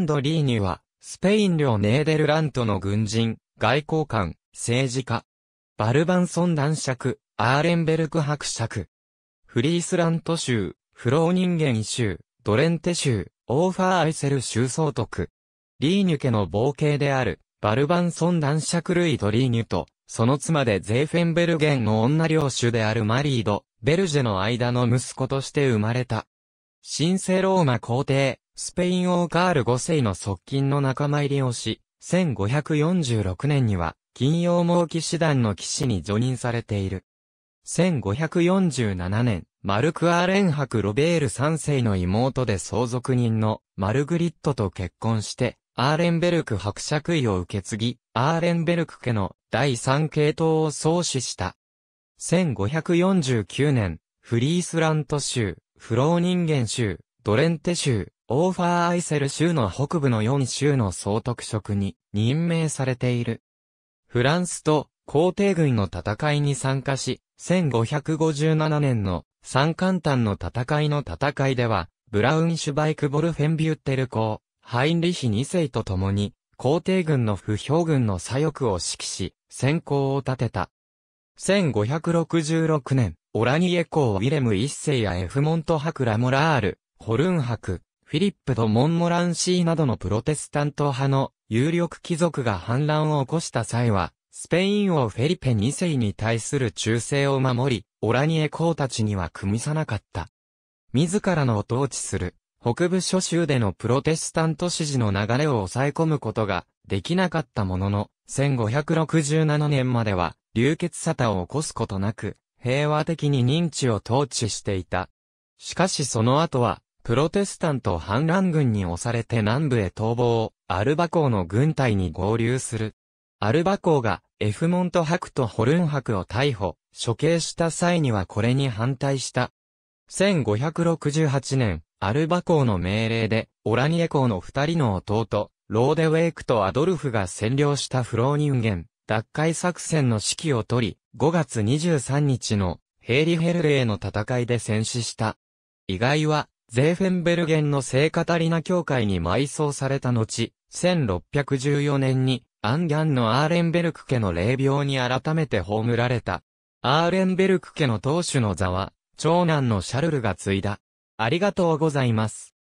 ンドリーニは、スペイン領ネーデルラントの軍人、外交官、政治家。バルバンソン男爵、アーレンベルク伯爵。フリースラント州、フロー人間州、ドレンテ州、オーファーアイセル州総督。リーニュ家の冒険である、バルバンソン男爵ルイド・リーニュと、その妻でゼーフェンベルゲンの女領主であるマリード・ベルジェの間の息子として生まれた。神聖ローマ皇帝、スペイン王カール5世の側近の仲間入りをし、1546年には、金曜猛騎士団の騎士に除任されている。1547年、マルクアーレン博ロベール3世の妹で相続人のマルグリットと結婚して、アーレンベルク伯爵位を受け継ぎ、アーレンベルク家の第三系統を創始した。1549年、フリースラント州、フロー人間州、ドレンテ州、オーファーアイセル州の北部の4州の総督職に任命されている。フランスと皇帝軍の戦いに参加し、1557年の三冠丹の戦いの戦いでは、ブラウンシュバイク・ボルフェンビュッテル公、ハインリヒ2世と共に、皇帝軍の不評軍の左翼を指揮し、先行を立てた。1566年、オラニエ公ウィレム1世やエフモント博ラモラール、ホルン博、フィリップ・ド・モンモランシーなどのプロテスタント派の有力貴族が反乱を起こした際は、スペイン王フェリペ2世に対する忠誠を守り、オラニエ公たちには組みさなかった。自らの統治する、北部諸州でのプロテスタント支持の流れを抑え込むことができなかったものの、1567年までは流血沙汰を起こすことなく、平和的に認知を統治していた。しかしその後は、プロテスタント反乱軍に押されて南部へ逃亡、アルバ港の軍隊に合流する。アルバ港がエフモント博とホルン博を逮捕、処刑した際にはこれに反対した。1568年、アルバ港の命令で、オラニエ港の二人の弟、ローデウェイクとアドルフが占領したフロー人間、奪回作戦の指揮を取り、5月23日のヘイリヘルレーの戦いで戦死した。意外は、ゼーフェンベルゲンの聖カタリナ教会に埋葬された後、1614年にアンギャンのアーレンベルク家の霊廟に改めて葬られた。アーレンベルク家の当主の座は、長男のシャルルが継いだ。ありがとうございます。